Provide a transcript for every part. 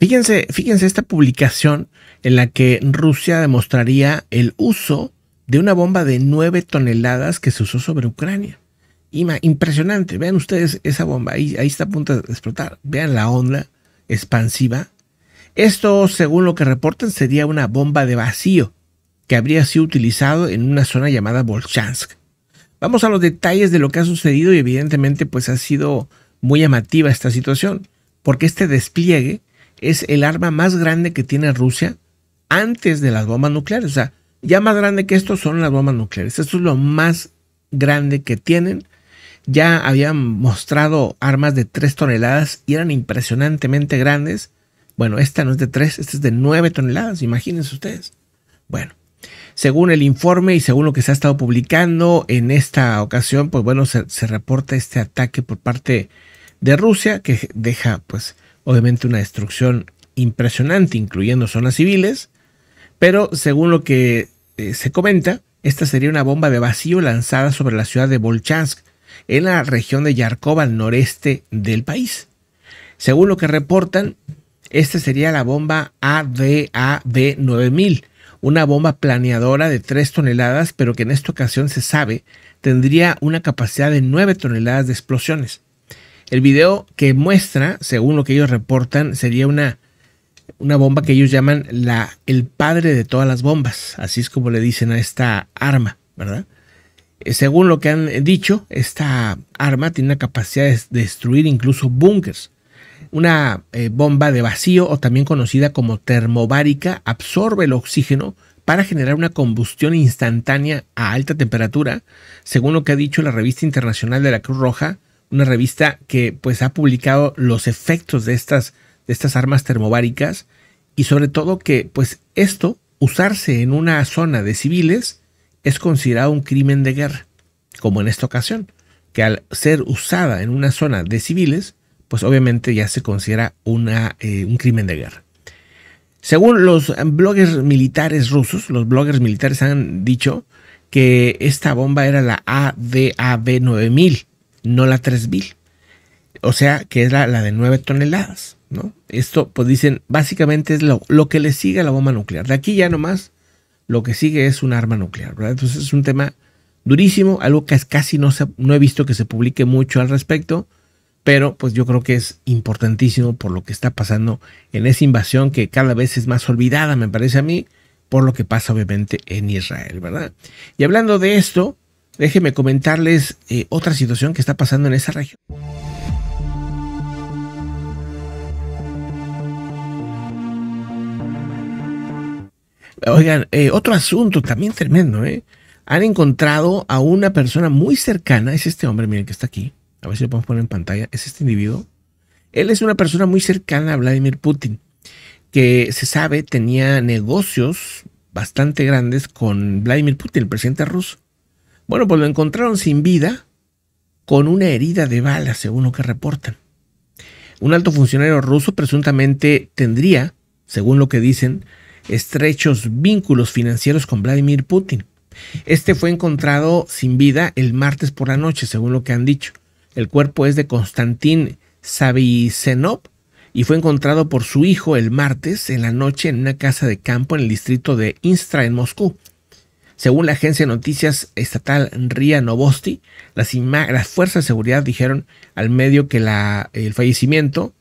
Fíjense, fíjense esta publicación en la que Rusia demostraría el uso de una bomba de 9 toneladas que se usó sobre Ucrania. Impresionante, vean ustedes esa bomba, ahí, está a punto de explotar, vean la onda expansiva. Esto, según lo que reportan, sería una bomba de vacío que habría sido utilizado en una zona llamada Volchansk. Vamos a los detalles de lo que ha sucedido y evidentemente pues ha sido muy llamativa esta situación, porque este despliegue es el arma más grande que tiene Rusia antes de las bombas nucleares. O sea, ya más grande que esto son las bombas nucleares. Esto es lo más grande que tienen. Ya habían mostrado armas de 3 toneladas y eran impresionantemente grandes. Bueno, esta no es de 3, esta es de 9 toneladas, imagínense ustedes. Bueno, según el informe y según lo que se ha estado publicando en esta ocasión, pues bueno, se, se reporta este ataque por parte de Rusia que deja pues obviamente una destrucción impresionante, incluyendo zonas civiles, pero según lo que eh, se comenta, esta sería una bomba de vacío lanzada sobre la ciudad de Bolchansk, en la región de Yarkov al noreste del país. Según lo que reportan, esta sería la bomba ADAB 9000, una bomba planeadora de 3 toneladas, pero que en esta ocasión se sabe tendría una capacidad de 9 toneladas de explosiones. El video que muestra, según lo que ellos reportan, sería una, una bomba que ellos llaman la, el padre de todas las bombas. Así es como le dicen a esta arma, ¿verdad? Eh, según lo que han dicho, esta arma tiene la capacidad de destruir incluso búnkers. Una eh, bomba de vacío o también conocida como termobárica absorbe el oxígeno para generar una combustión instantánea a alta temperatura, según lo que ha dicho la revista internacional de la Cruz Roja, una revista que pues ha publicado los efectos de estas, de estas armas termobáricas y sobre todo que pues esto, usarse en una zona de civiles, es considerado un crimen de guerra, como en esta ocasión, que al ser usada en una zona de civiles, pues obviamente ya se considera una, eh, un crimen de guerra. Según los bloggers militares rusos, los bloggers militares han dicho que esta bomba era la ADAB 9000, no la 3000. O sea, que es la, de 9 toneladas, ¿no? Esto, pues dicen, básicamente es lo, que le sigue a la bomba nuclear. De aquí ya nomás, lo que sigue es un arma nuclear, ¿verdad? Entonces es un tema durísimo, algo que casi no, se, no he visto que se publique mucho al respecto, pero pues yo creo que es importantísimo por lo que está pasando en esa invasión que cada vez es más olvidada, me parece a mí, por lo que pasa obviamente en Israel, ¿verdad? Y hablando de esto, Déjenme comentarles eh, otra situación que está pasando en esa región. Oigan, eh, otro asunto también tremendo, ¿eh? Han encontrado a una persona muy cercana, es este hombre, miren que está aquí, a ver si lo podemos poner en pantalla, es este individuo. Él es una persona muy cercana a Vladimir Putin, que se sabe tenía negocios bastante grandes con Vladimir Putin, el presidente ruso. Bueno, pues lo encontraron sin vida con una herida de bala, según lo que reportan. Un alto funcionario ruso presuntamente tendría, según lo que dicen, estrechos vínculos financieros con Vladimir Putin. Este fue encontrado sin vida el martes por la noche, según lo que han dicho. El cuerpo es de Konstantin Savisenov y fue encontrado por su hijo el martes en la noche en una casa de campo en el distrito de Instra en Moscú. Según la agencia de noticias estatal RIA Novosti, las, fuerzas de seguridad dijeron al medio que la, el fallecimiento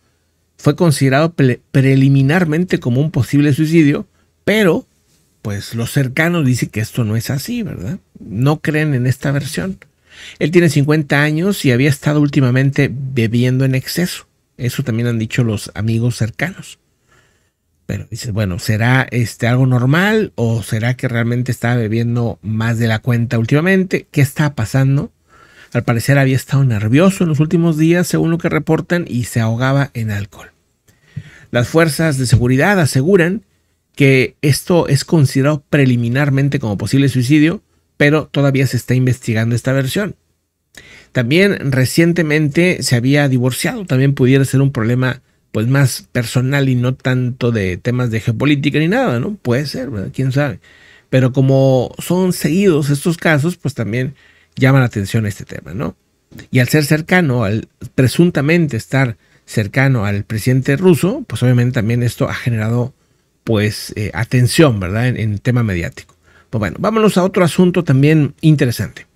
fue considerado preliminarmente como un posible suicidio, pero pues los cercanos dicen que esto no es así, ¿verdad? No creen en esta versión. Él tiene 50 años y había estado últimamente bebiendo en exceso. Eso también han dicho los amigos cercanos. Pero dices, bueno, ¿será este algo normal o será que realmente estaba bebiendo más de la cuenta últimamente? ¿Qué está pasando? Al parecer había estado nervioso en los últimos días, según lo que reportan, y se ahogaba en alcohol. Las fuerzas de seguridad aseguran que esto es considerado preliminarmente como posible suicidio, pero todavía se está investigando esta versión. También recientemente se había divorciado, también pudiera ser un problema pues más personal y no tanto de temas de geopolítica ni nada, ¿no? Puede ser, ¿verdad? ¿Quién sabe? Pero como son seguidos estos casos, pues también llama la atención este tema, ¿no? Y al ser cercano, al presuntamente estar cercano al presidente ruso, pues obviamente también esto ha generado pues eh, atención, ¿verdad? En, el tema mediático. Pues bueno, vámonos a otro asunto también interesante.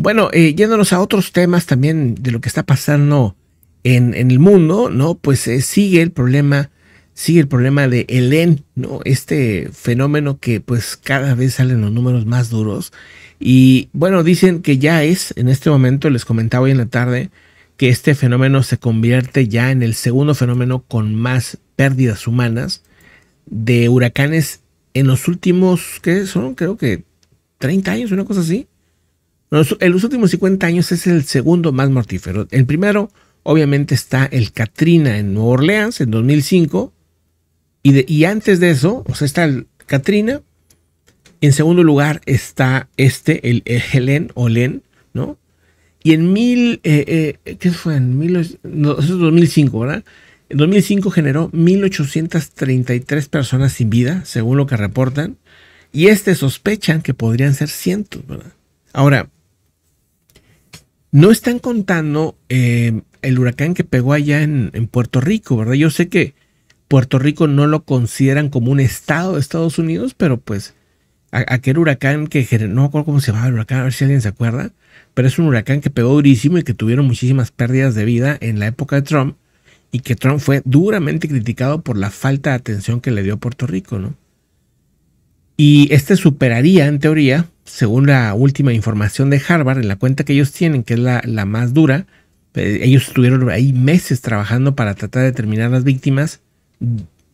Bueno, eh, yéndonos a otros temas también de lo que está pasando en, el mundo, ¿no? Pues eh, sigue el problema, sigue el problema de elén ¿no? Este fenómeno que pues cada vez salen los números más duros. Y bueno, dicen que ya es, en este momento, les comentaba hoy en la tarde, que este fenómeno se convierte ya en el segundo fenómeno con más pérdidas humanas de huracanes en los últimos, ¿qué son? Creo que 30 años, una cosa así en los últimos 50 años es el segundo más mortífero. El primero, obviamente, está el Katrina en Nueva Orleans en 2005. Y, antes de eso, o sea, está el Katrina. En segundo lugar está este, el, eh, Helen o ¿no? Y en mil, eh, eh, ¿qué fue? En mil, eso es 2005, ¿verdad? En 2005 generó 1.833 personas sin vida, según lo que reportan. Y este sospechan que podrían ser cientos, ¿verdad? Ahora, no están contando eh, el huracán que pegó allá en, Puerto Rico, ¿verdad? Yo sé que Puerto Rico no lo consideran como un estado de Estados Unidos, pero pues aquel huracán que no me acuerdo cómo se llamaba el huracán, a ver si alguien se acuerda, pero es un huracán que pegó durísimo y que tuvieron muchísimas pérdidas de vida en la época de Trump y que Trump fue duramente criticado por la falta de atención que le dio a Puerto Rico, ¿no? Y este superaría, en teoría, según la última información de Harvard, en la cuenta que ellos tienen, que es la, más dura, eh, ellos estuvieron ahí meses trabajando para tratar de determinar las víctimas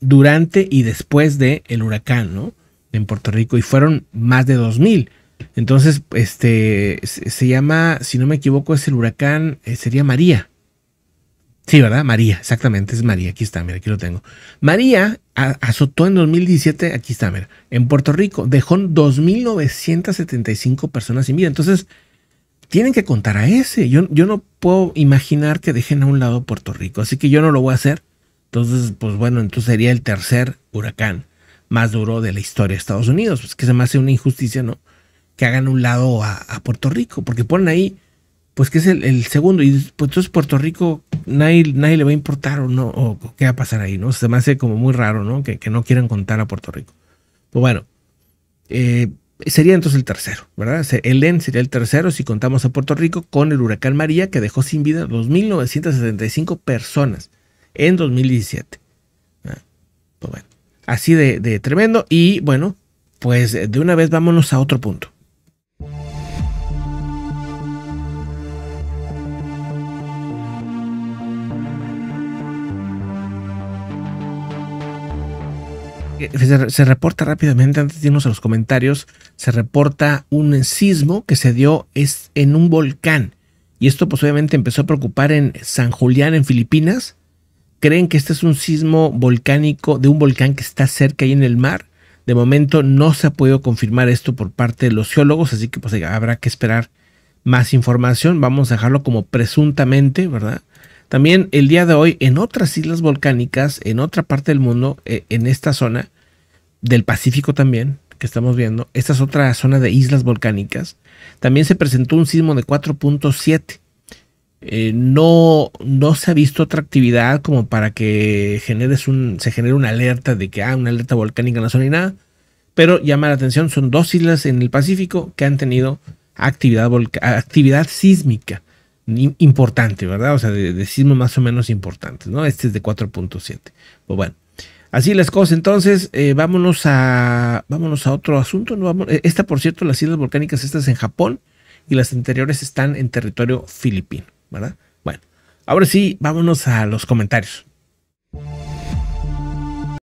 durante y después del el huracán, ¿no? En Puerto Rico, y fueron más de 2.000. Entonces, este, se llama, si no me equivoco, es el huracán, eh, sería María. Sí, ¿verdad? María, exactamente, es María, aquí está, mira, aquí lo tengo. María azotó en 2017, aquí está, mira, en Puerto Rico, dejó 2.975 personas sin vida. Entonces, tienen que contar a ese. Yo, yo no puedo imaginar que dejen a un lado Puerto Rico, así que yo no lo voy a hacer. Entonces, pues bueno, entonces sería el tercer huracán más duro de la historia de Estados Unidos. pues que se me hace una injusticia, ¿no? Que hagan un lado a Puerto Rico, porque ponen ahí pues que es el, segundo. Y pues, entonces Puerto Rico nadie, nadie le va a importar o no, o qué va a pasar ahí, ¿no? Se me hace como muy raro, ¿no? Que, no quieran contar a Puerto Rico. Pues bueno, eh, sería entonces el tercero, ¿verdad? El En sería el tercero si contamos a Puerto Rico con el huracán María que dejó sin vida 2.975 personas en 2017. pues bueno, así de tremendo y bueno, pues de una vez vámonos a otro punto. Eh, se, reporta rápidamente, antes de irnos a los comentarios, se reporta un sismo que se dio es, en un volcán. Y esto posiblemente pues, empezó a preocupar en San Julián, en Filipinas. Creen que este es un sismo volcánico de un volcán que está cerca ahí en el mar. De momento no se ha podido confirmar esto por parte de los geólogos, así que pues habrá que esperar más información. Vamos a dejarlo como presuntamente, ¿verdad? También el día de hoy en otras islas volcánicas, en otra parte del mundo, eh, en esta zona del Pacífico también, que estamos viendo, esta es otra zona de islas volcánicas, también se presentó un sismo de 4.7. Eh, no, no se ha visto otra actividad como para que se genere una alerta de que hay ah, una alerta volcánica en la zona y nada. Pero llama la atención, son dos islas en el Pacífico que han tenido actividad, actividad sísmica importante, ¿verdad? O sea, de, más o menos importantes, ¿no? Este es de 4.7. Pues bueno, así las cosas. Entonces, eh, vámonos a vámonos a otro asunto. ¿no? Eh, esta, por cierto, las islas volcánicas, estas en Japón y las anteriores están en territorio filipino, ¿verdad? Bueno, ahora sí, vámonos a los comentarios.